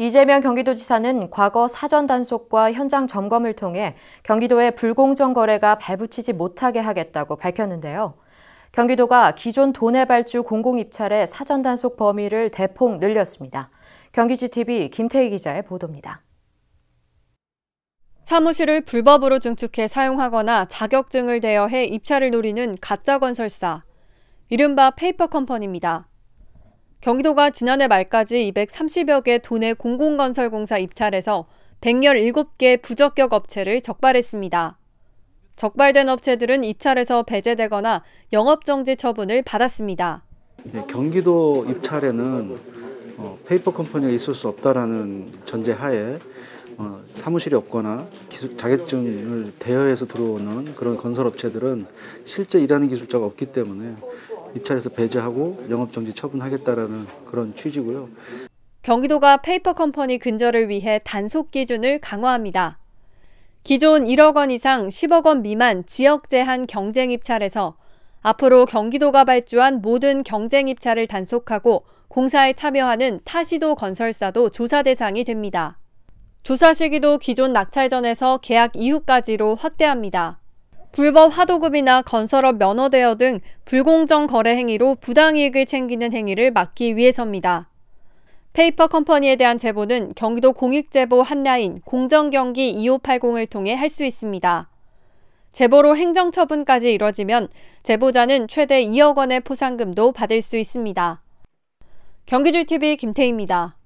이재명 경기도지사는 과거 사전 단속과 현장 점검을 통해 경기도의 불공정 거래가 발붙이지 못하게 하겠다고 밝혔는데요. 경기도가 기존 도내 발주 공공입찰의 사전 단속 범위를 대폭 늘렸습니다. 경기지TV 김태희 기자의 보도입니다. 사무실을 불법으로 증축해 사용하거나 자격증을 대여해 입찰을 노리는 가짜 건설사, 이른바 페이퍼 컴퍼니입니다. 경기도가 지난해 말까지 230여 개 도내 공공건설공사 입찰에서 117개 부적격 업체를 적발했습니다. 적발된 업체들은 입찰에서 배제되거나 영업정지 처분을 받았습니다. 네, 경기도 입찰에는 어, 페이퍼 컴퍼니가 있을 수 없다라는 전제하에 어, 사무실이 없거나 기술 자격증을 대여해서 들어오는 그런 건설업체들은 실제 일하는 기술자가 없기 때문에 입찰에서 배제하고 영업정지 처분하겠다라는 그런 취지고요. 경기도가 페이퍼 컴퍼니 근절을 위해 단속 기준을 강화합니다. 기존 1억 원 이상 10억 원 미만 지역 제한 경쟁 입찰에서 앞으로 경기도가 발주한 모든 경쟁 입찰을 단속하고 공사에 참여하는 타시도 건설사도 조사 대상이 됩니다. 조사 시기도 기존 낙찰전에서 계약 이후까지로 확대합니다. 불법 하도급이나 건설업 면허 대여 등 불공정 거래 행위로 부당이익을 챙기는 행위를 막기 위해서입니다. 페이퍼 컴퍼니에 대한 제보는 경기도 공익제보 한라인 공정경기 2580을 통해 할 수 있습니다. 제보로 행정처분까지 이뤄지면 제보자는 최대 2억 원의 포상금도 받을 수 있습니다. 경기줄TV 김태희입니다.